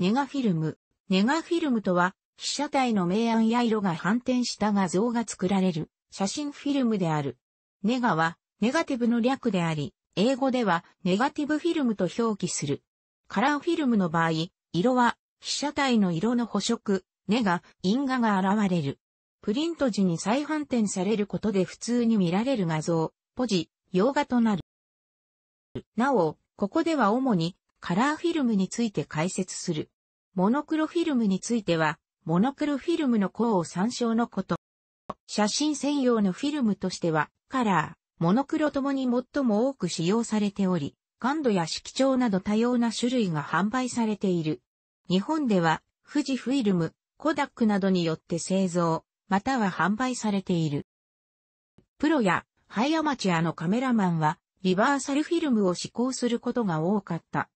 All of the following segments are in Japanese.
ネガフィルム。ネガフィルムとは、被写体の明暗や色が反転した画像が作られる、写真フィルムである。ネガは、ネガティブの略であり、英語では、ネガティブフィルムと表記する。カラーフィルムの場合、色は、被写体の色の補色、ネガ、因果が現れる。プリント時に再反転されることで普通に見られる画像、ポジ、洋画となる。なお、ここでは主にカラーフィルムについて解説する。モノクロフィルムについては、モノクロフィルムの項を参照のこと。写真専用のフィルムとしては、カラー、モノクロともに最も多く使用されており、感度や色調など多様な種類が販売されている。日本では、富士フィルム、コダックなどによって製造、または販売されている。プロやハイアマチュアのカメラマンは、リバーサルフィルムを試行することが多かった。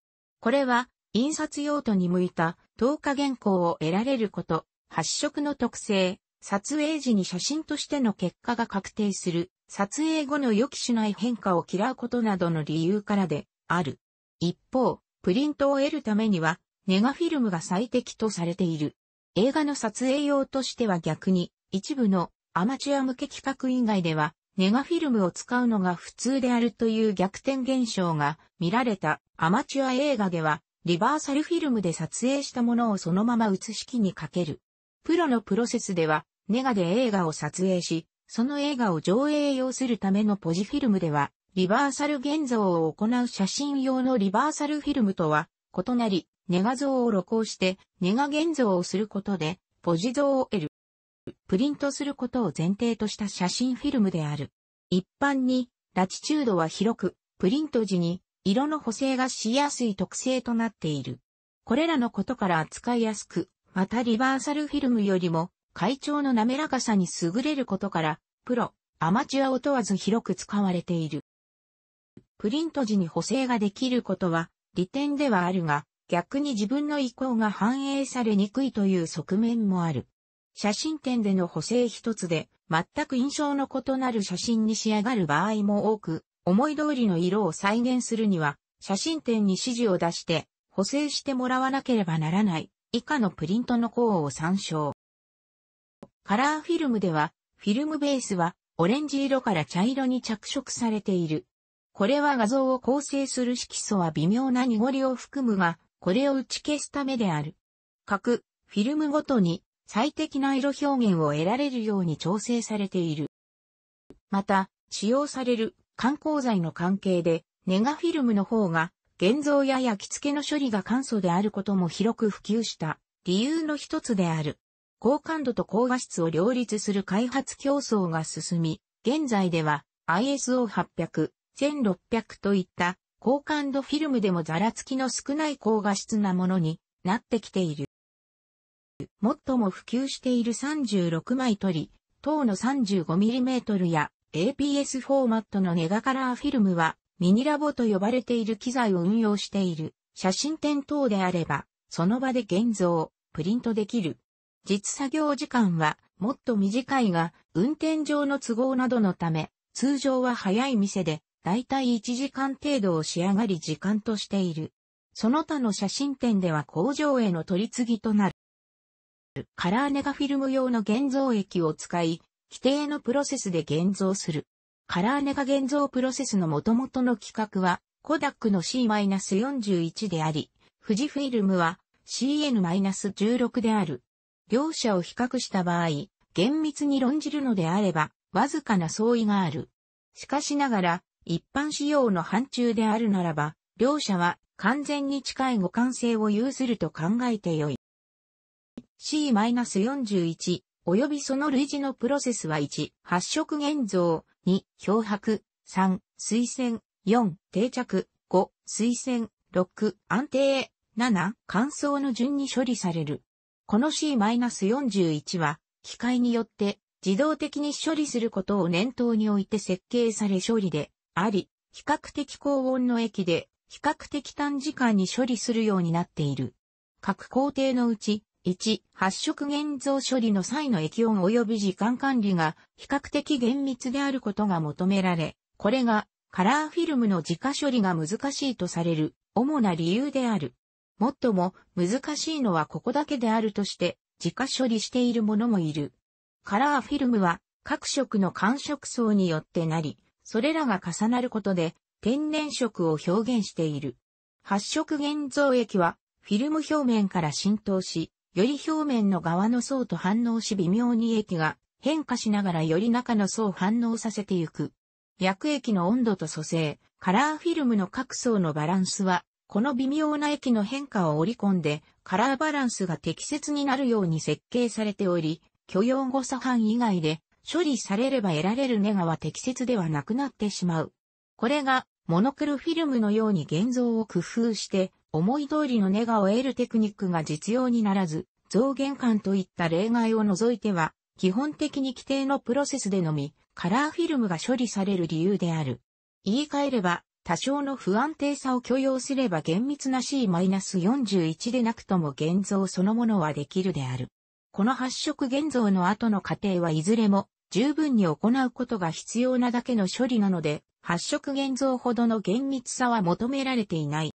これは、印刷用途に向いた、透過原稿を得られること、発色の特性、撮影時に写真としての結果が確定する、撮影後の予期しない変化を嫌うことなどの理由からで、ある。一方、プリントを得るためには、ネガフィルムが最適とされている。映画の撮影用としては逆に、一部のアマチュア向け企画以外では、ネガフィルムを使うのが普通であるという逆転現象が見られたアマチュア映画では、リバーサルフィルムで撮影したものをそのまま写し機にかける。プロのプロセスでは、ネガで映画を撮影し、その映画を上映用するためのポジフィルムでは、リバーサル現像を行う写真用のリバーサルフィルムとは異なり、ネガ像を録音して、ネガ現像をすることで、ポジ像を得る。プリントすることを前提とした写真フィルムである。一般に、ラチチュードは広く、プリント時に色の補正がしやすい特性となっている。これらのことから扱いやすく、またリバーサルフィルムよりも、会長の滑らかさに優れることから、プロ、アマチュアを問わず広く使われている。プリント時に補正ができることは、利点ではあるが、逆に自分の意向が反映されにくいという側面もある。写真展での補正一つで、全く印象の異なる写真に仕上がる場合も多く、思い通りの色を再現するには、写真展に指示を出して、補正してもらわなければならない、以下のプリントの項を参照。カラーフィルムでは、フィルムベースは、オレンジ色から茶色に着色されている。これは画像を構成する色素は微妙な濁りを含むが、これを打ち消すためである。各、フィルムごとに最適な色表現を得られるように調整されている。また、使用される観光材の関係で、ネガフィルムの方が、現像や焼き付けの処理が簡素であることも広く普及した理由の一つである。高感度と高画質を両立する開発競争が進み、現在では ISO800、1600といった高感度フィルムでもざらつきの少ない高画質なものになってきている。最も普及している36枚取り、等の 35mm や APS フォーマットのネガカラーフィルムはミニラボと呼ばれている機材を運用している写真展等であれば、その場で現像、プリントできる。実作業時間はもっと短いが、運転上の都合などのため、通常は早い店で、だいたい1時間程度を仕上がり時間としている。その他の写真展では工場への取り次ぎとなる。カラーネガフィルム用の現像液を使い、規定のプロセスで現像する。カラーネガ現像プロセスの元々の規格は、コダックの C-41 であり、富士フィルムは CN-16 である。両者を比較した場合、厳密に論じるのであれば、わずかな相違がある。しかしながら、一般仕様の範疇であるならば、両者は完全に近い互換性を有すると考えてよい。C-41 及びその類似のプロセスは1、発色現像、2、漂白、3、推薦、4、定着、5、推薦、6、安定、7、乾燥の順に処理される。この C-41 は、機械によって自動的に処理することを念頭に置いて設計され処理であり、比較的高温の液で比較的短時間に処理するようになっている。各工程のうち1、発色現像処理の際の液温及び時間管理が比較的厳密であることが求められ、これがカラーフィルムの自家処理が難しいとされる主な理由である。もっとも難しいのはここだけであるとして、自家処理しているものもいる。カラーフィルムは各色の感色層によってなり、それらが重なることで天然色を表現している。発色現像液はフィルム表面から浸透し、より表面の側の層と反応し微妙に液が変化しながらより中の層を反応させていく。薬液の温度と組成、カラーフィルムの各層のバランスは、この微妙な液の変化を織り込んで、カラーバランスが適切になるように設計されており、許容誤差範以外で処理されれば得られるネガは適切ではなくなってしまう。これがモノクロフィルムのように現像を工夫して思い通りのネガを得るテクニックが実用にならず、増減感といった例外を除いては、基本的に規定のプロセスでのみ、カラーフィルムが処理される理由である。言い換えれば、多少の不安定さを許容すれば厳密な C-41 でなくとも現像そのものはできるである。この発色現像の後の過程はいずれも十分に行うことが必要なだけの処理なので、発色現像ほどの厳密さは求められていない。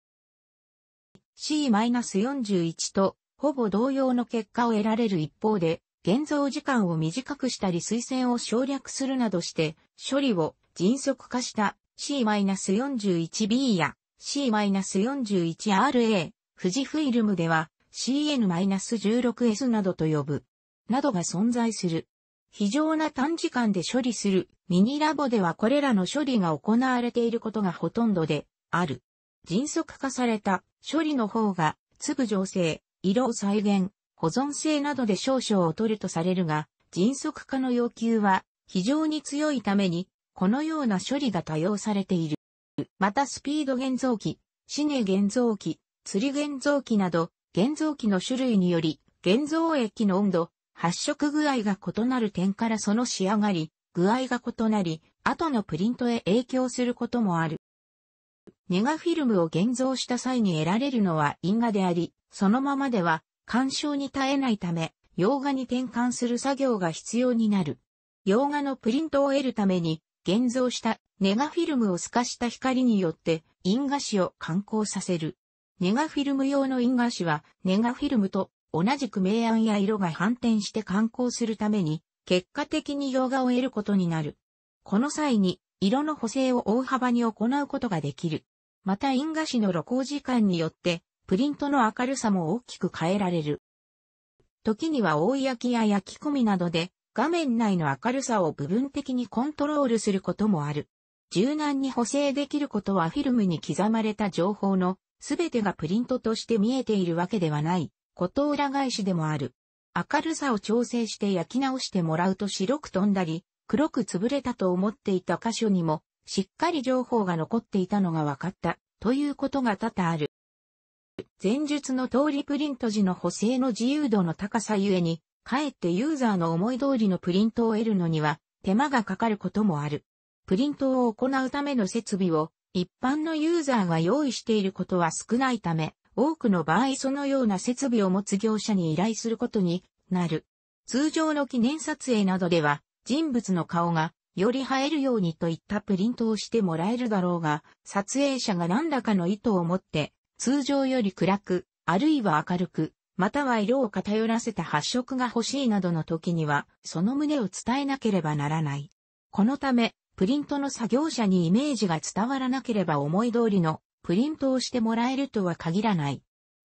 C-41 とほぼ同様の結果を得られる一方で、現像時間を短くしたり推薦を省略するなどして、処理を迅速化した C-41B や C-41RA、富士フィルムでは CN-16S などと呼ぶ、などが存在する。非常な短時間で処理するミニラボではこれらの処理が行われていることがほとんどである。迅速化された処理の方が、粒醸成、色を再現、保存性などで少々劣るとされるが、迅速化の要求は非常に強いために、このような処理が多用されている。またスピード現像機、シネ現像機、釣り現像機など、現像機の種類により、現像液の温度、発色具合が異なる点からその仕上がり、具合が異なり、後のプリントへ影響することもある。ネガフィルムを現像した際に得られるのは因果であり、そのままでは干渉に耐えないため、洋画に転換する作業が必要になる。洋画のプリントを得るために、現像したネガフィルムを透かした光によって因果紙を観光させる。ネガフィルム用の因果紙はネガフィルムと同じく明暗や色が反転して観光するために結果的に洋画を得ることになる。この際に色の補正を大幅に行うことができる。また因果子の露光時間によって、プリントの明るさも大きく変えられる。時には追い焼きや焼き込みなどで、画面内の明るさを部分的にコントロールすることもある。柔軟に補正できることはフィルムに刻まれた情報の全てがプリントとして見えているわけではない、こと裏返しでもある。明るさを調整して焼き直してもらうと白く飛んだり、黒く潰れたと思っていた箇所にもしっかり情報が残っていたのが分かった、ということが多々ある。前述の通りプリント時の補正の自由度の高さゆえに、かえってユーザーの思い通りのプリントを得るのには手間がかかることもある。プリントを行うための設備を一般のユーザーが用意していることは少ないため、多くの場合そのような設備を持つ業者に依頼することになる。通常の記念撮影などでは人物の顔がより映えるようにといったプリントをしてもらえるだろうが、撮影者が何らかの意図を持って、通常より暗く、あるいは明るく、または色を偏らせた発色が欲しいなどの時には、その旨を伝えなければならない。このため、プリントの作業者にイメージが伝わらなければ思い通りのプリントをしてもらえるとは限らない。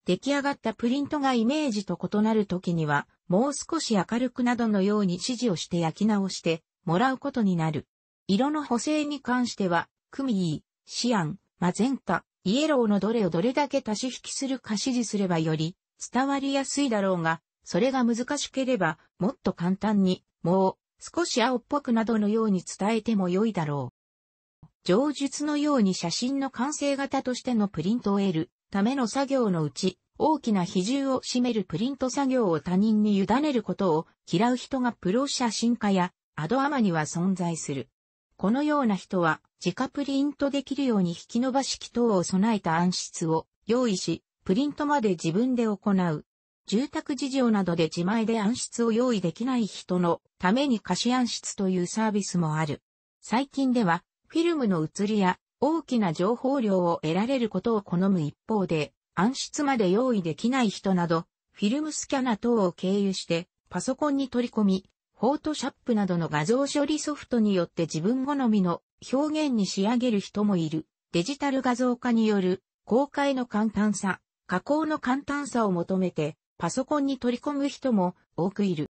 出来上がったプリントがイメージと異なる時には、もう少し明るくなどのように指示をして焼き直して、もらうことになる。色の補正に関しては、クミー、シアン、マゼンタ、イエローのどれをどれだけ足し引きするか指示すればより伝わりやすいだろうが、それが難しければもっと簡単に、もう少し青っぽくなどのように伝えても良いだろう。上述のように写真の完成型としてのプリントを得るための作業のうち、大きな比重を占めるプリント作業を他人に委ねることを嫌う人がプロ写真家やアドアマには存在する。このような人は、自家プリントできるように引き伸ばし機等を備えた暗室を用意し、プリントまで自分で行う。住宅事情などで自前で暗室を用意できない人のために貸し暗室というサービスもある。最近では、フィルムの写りや大きな情報量を得られることを好む一方で、暗室まで用意できない人など、フィルムスキャナ等を経由して、パソコンに取り込み、フォートシャップなどの画像処理ソフトによって自分好みの表現に仕上げる人もいる。デジタル画像化による公開の簡単さ、加工の簡単さを求めてパソコンに取り込む人も多くいる。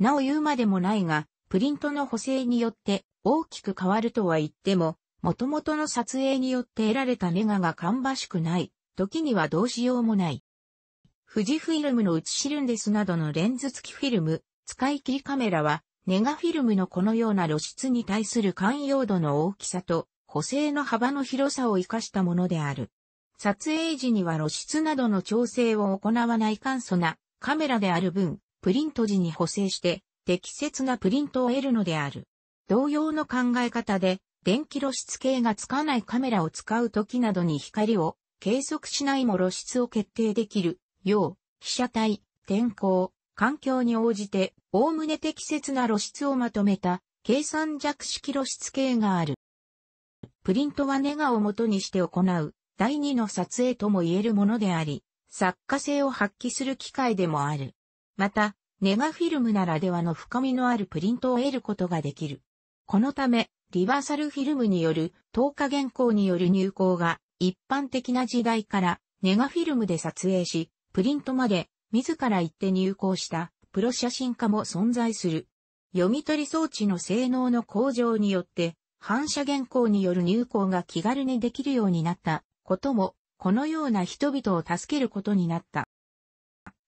なお言うまでもないが、プリントの補正によって大きく変わるとは言っても、元々の撮影によって得られたネガが芳しくない、時にはどうしようもない。富士フィルムの写しルンですなどのレンズ付きフィルム、使い切りカメラは、ネガフィルムのこのような露出に対する寛容度の大きさと補正の幅の広さを活かしたものである。撮影時には露出などの調整を行わない簡素なカメラである分、プリント時に補正して適切なプリントを得るのである。同様の考え方で、電気露出計がつかないカメラを使う時などに光を計測しないも露出を決定できるよう、被写体、天候、環境に応じて、おおむね適切な露出をまとめた、計算弱式露出系がある。プリントはネガを元にして行う、第二の撮影とも言えるものであり、作家性を発揮する機会でもある。また、ネガフィルムならではの深みのあるプリントを得ることができる。このため、リバーサルフィルムによる透過原稿による入稿が一般的な時代からネガフィルムで撮影し、プリントまで自ら行って入稿したプロ写真家も存在する。読み取り装置の性能の向上によって、反射原稿による入稿が気軽にできるようになったことも、このような人々を助けることになった。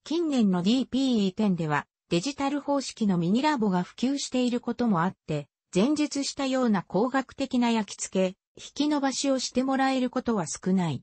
近年の DPE10 では、デジタル方式のミニラボが普及していることもあって、前述したような工学的な焼き付け、引き伸ばしをしてもらえることは少ない。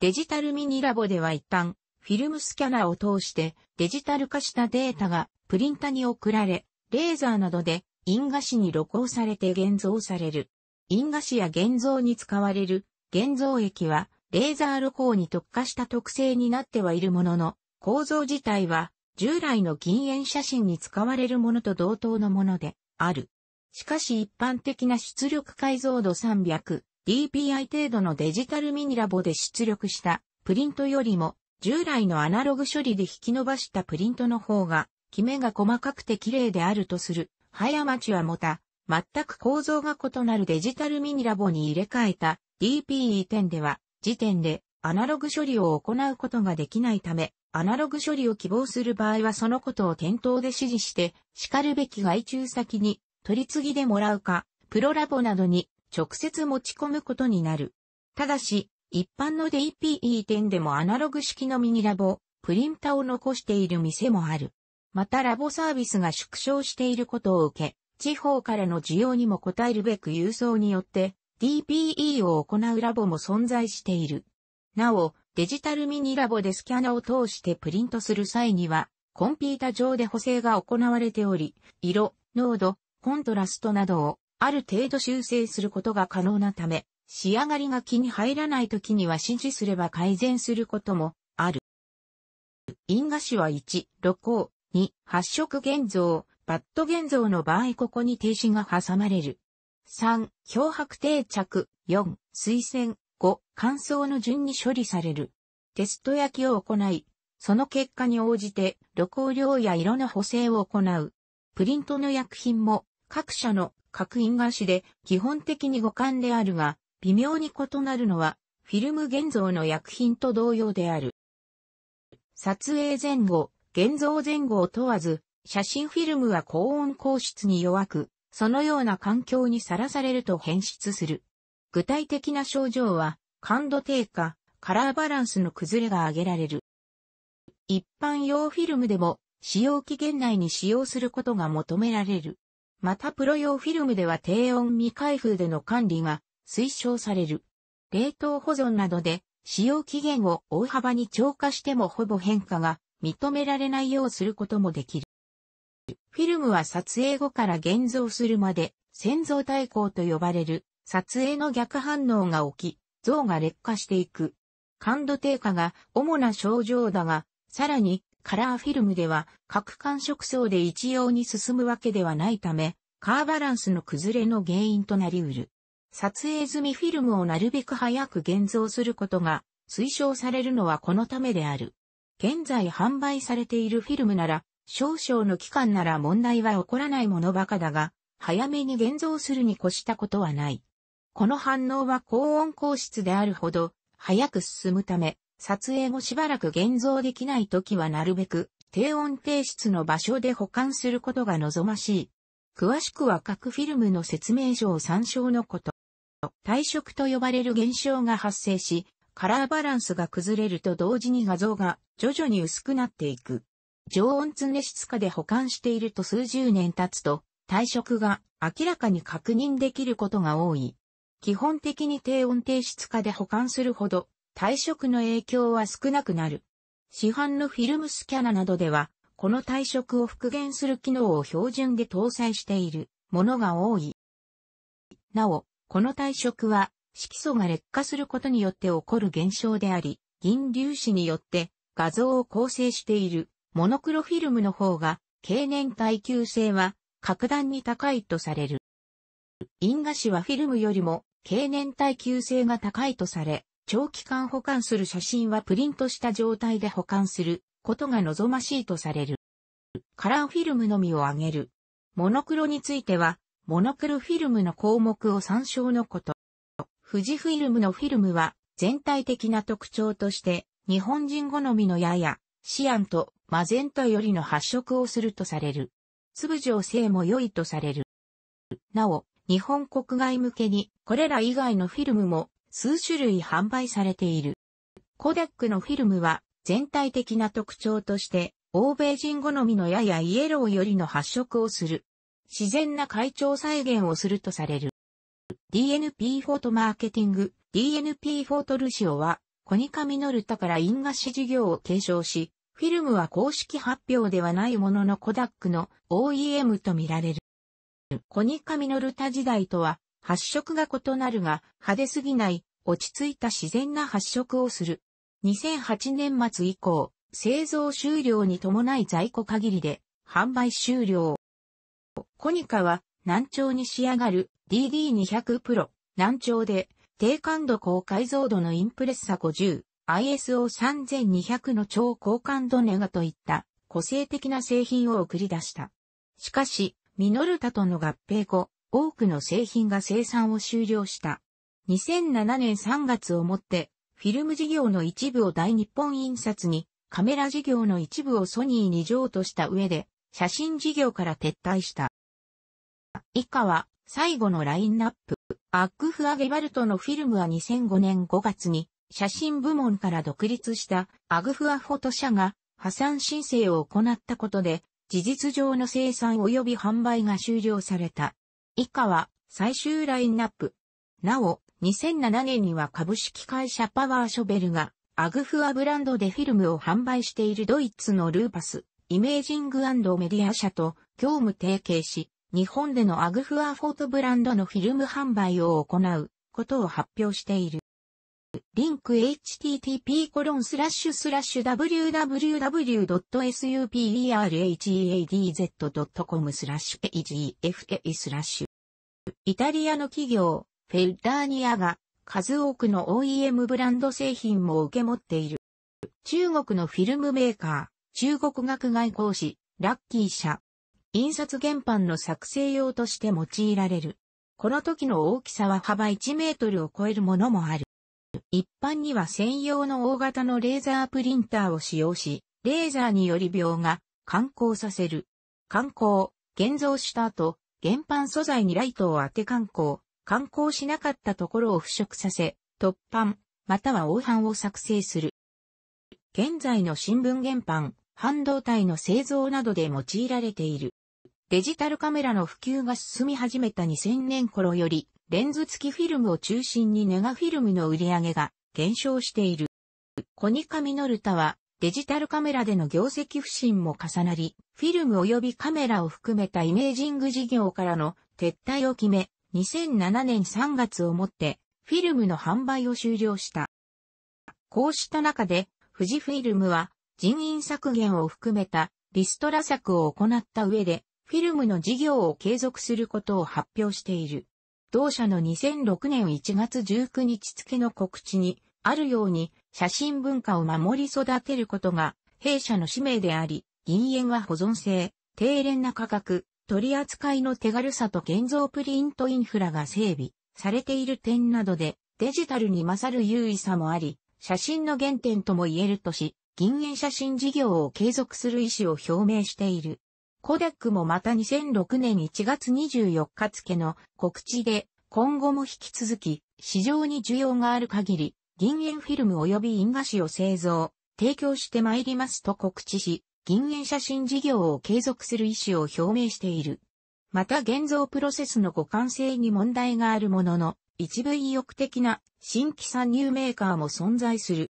デジタルミニラボでは一旦、フィルムスキャナを通してデジタル化したデータがプリンタに送られ、レーザーなどで因果紙に露光されて現像される。因果紙や現像に使われる現像液はレーザー露光に特化した特性になってはいるものの、構造自体は従来の銀塩写真に使われるものと同等のものである。しかし一般的な出力解像度 300dpi 程度のデジタルミニラボで出力したプリントよりも従来のアナログ処理で引き伸ばしたプリントの方が、キメが細かくて綺麗であるとする、ハイアマチもた、全く構造が異なるデジタルミニラボに入れ替えた DPE10 では、時点でアナログ処理を行うことができないため、アナログ処理を希望する場合はそのことを店頭で指示して、叱るべき外注先に取り次ぎでもらうか、プロラボなどに直接持ち込むことになる。ただし、一般の DPE 店でもアナログ式のミニラボ、プリンタを残している店もある。またラボサービスが縮小していることを受け、地方からの需要にも応えるべく郵送によって DPE を行うラボも存在している。なお、デジタルミニラボでスキャナを通してプリントする際には、コンピュータ上で補正が行われており、色、濃度、コントラストなどをある程度修正することが可能なため、仕上がりが気に入らない時には指示すれば改善することもある。因果紙は1、露光、2、発色現像、バット現像の場合ここに停止が挟まれる。3、漂白定着、4、水洗、5、乾燥の順に処理される。テスト焼きを行い、その結果に応じて露光量や色の補正を行う。プリントの薬品も各社の各因果紙で基本的に互換であるが、微妙に異なるのは、フィルム現像の薬品と同様である。撮影前後、現像前後を問わず、写真フィルムは高温硬質に弱く、そのような環境にさらされると変質する。具体的な症状は、感度低下、カラーバランスの崩れが挙げられる。一般用フィルムでも、使用期限内に使用することが求められる。またプロ用フィルムでは低温未開封での管理が推奨される。冷凍保存などで使用期限を大幅に超過してもほぼ変化が認められないようすることもできる。フィルムは撮影後から現像するまで、潜像対抗と呼ばれる撮影の逆反応が起き、像が劣化していく。感度低下が主な症状だが、さらにカラーフィルムでは各感触層で一様に進むわけではないため、カーバランスの崩れの原因となり得る。撮影済みフィルムをなるべく早く現像することが推奨されるのはこのためである。現在販売されているフィルムなら、少々の期間なら問題は起こらないものばかだが、早めに現像するに越したことはない。この反応は高温硬質であるほど、早く進むため、撮影後しばらく現像できない時はなるべく、低温低質の場所で保管することが望ましい。詳しくは各フィルムの説明書を参照のこと。退色と呼ばれる現象が発生し、カラーバランスが崩れると同時に画像が徐々に薄くなっていく。常温常室下で保管していると数十年経つと、退色が明らかに確認できることが多い。基本的に低温低質化で保管するほど、退色の影響は少なくなる。市販のフィルムスキャナなどでは、この退色を復元する機能を標準で搭載しているものが多い。なお、この退色は、色素が劣化することによって起こる現象であり、銀粒子によって画像を構成しているモノクロフィルムの方が経年耐久性は格段に高いとされる。因果紙はフィルムよりも経年耐久性が高いとされ、長期間保管する写真はプリントした状態で保管することが望ましいとされる。カラーフィルムのみを挙げる。モノクロについては、モノクロフィルムの項目を参照のこと。富士フィルムのフィルムは全体的な特徴として日本人好みのややシアンとマゼンタよりの発色をするとされる。粒状性も良いとされる。なお、日本国外向けにこれら以外のフィルムも数種類販売されている。コデックのフィルムは全体的な特徴として欧米人好みのややイエローよりの発色をする。自然な会長再現をするとされる。DNP フォートマーケティング、DNP フォートルシオは、コニカミノルタから因果子事業を継承し、フィルムは公式発表ではないもののコダックの OEM とみられる。コニカミノルタ時代とは、発色が異なるが、派手すぎない、落ち着いた自然な発色をする。2008年末以降、製造終了に伴い在庫限りで、販売終了。コニカは南朝に仕上がる DD200 プロ南朝で低感度高解像度のインプレッサ50、ISO3200 の超高感度ネガといった個性的な製品を送り出した。しかし、ミノルタとの合併後、多くの製品が生産を終了した。2007年3月をもって、フィルム事業の一部を大日本印刷に、カメラ事業の一部をソニーに譲渡した上で、写真事業から撤退した。以下は、最後のラインナップ。アックフアゲバルトのフィルムは2005年5月に、写真部門から独立したアグフアフォト社が破産申請を行ったことで、事実上の生産及び販売が終了された。以下は最終ラインナップ。なお、2007年には株式会社パワーショベルがアグフアブランドでフィルムを販売しているドイツのルーパス、イメージングメディア社と業務提携し、日本でのアグフアフォートブランドのフィルム販売を行うことを発表している。リンク http コロンスラッシュ www.superheadz.com スラッシュ agfa スラッシュイタリアの企業フェルダーニアが数多くの OEM ブランド製品も受け持っている。中国のフィルムメーカー、中国学外講師、ラッキー社、印刷原版の作成用として用いられる。この時の大きさは幅1メートルを超えるものもある。一般には専用の大型のレーザープリンターを使用し、レーザーにより描画、観光させる。観光、現像した後、原版素材にライトを当て観光、観光しなかったところを腐食させ、突版、または黄版を作成する。現在の新聞原版、半導体の製造などで用いられている。デジタルカメラの普及が進み始めた2000年頃より、レンズ付きフィルムを中心にネガフィルムの売り上げが減少している。コニカミノルタは、デジタルカメラでの業績不振も重なり、フィルム及びカメラを含めたイメージング事業からの撤退を決め、2007年3月をもってフィルムの販売を終了した。こうした中で、富士フィルムは人員削減を含めたリストラ策を行った上で、フィルムの事業を継続することを発表している。同社の2006年1月19日付の告知に、あるように写真文化を守り育てることが、弊社の使命であり、銀塩は保存性、低廉な価格、取扱いの手軽さと現像プリントインフラが整備されている点などで、デジタルに勝る優位さもあり、写真の原点とも言えるとし、銀塩写真事業を継続する意思を表明している。コデックもまた2006年1月24日付の告知で、今後も引き続き、市場に需要がある限り、銀塩フィルム及び因果紙を製造、提供してまいりますと告知し、銀塩写真事業を継続する意思を表明している。また現像プロセスの互換性に問題があるものの、一部意欲的な新規参入メーカーも存在する。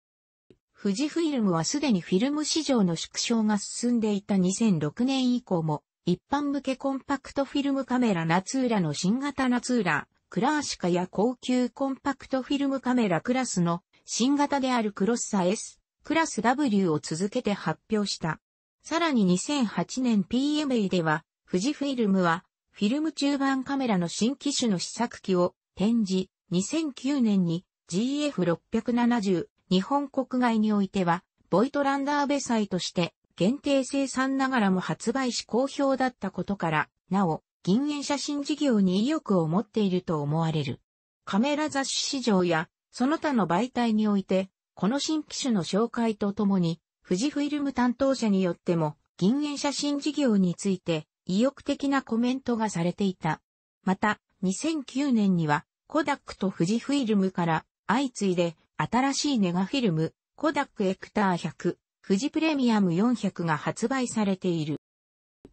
富士フィルムはすでにフィルム市場の縮小が進んでいた2006年以降も、一般向けコンパクトフィルムカメラナツーラの新型ナツーラ、クラーシカや高級コンパクトフィルムカメラクラスの新型であるクロッサ S、クラス W を続けて発表した。さらに2008年 PMA では、富士フィルムは、フィルム中盤カメラの新機種の試作機を展示、2009年に GF670 日本国外においては、ボイトランダーベ祭として限定生産ながらも発売し好評だったことから、なお、銀塩写真事業に意欲を持っていると思われる。カメラ雑誌市場や、その他の媒体において、この新機種の紹介とともに、富士フィルム担当者によっても、銀塩写真事業について、意欲的なコメントがされていた。また、2009年には、コダックと富士フィルムから、相次いで、新しいネガフィルム、コダックエクター100、富士プレミアム400が発売されている。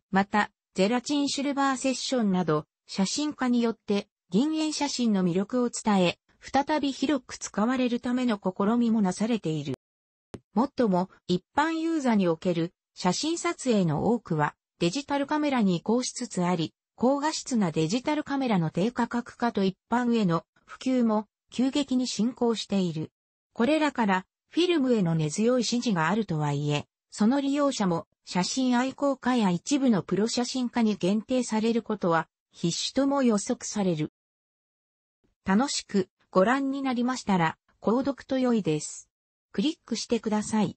また、ゼラチンシルバーセッションなど、写真家によって、銀塩写真の魅力を伝え、再び広く使われるための試みもなされている。もっとも、一般ユーザーにおける写真撮影の多くは、デジタルカメラに移行しつつあり、高画質なデジタルカメラの低価格化と一般への普及も急激に進行している。これらからフィルムへの根強い支持があるとはいえ、その利用者も写真愛好家や一部のプロ写真家に限定されることは必至とも予測される。楽しくご覧になりましたら、購読と良いです。クリックしてください。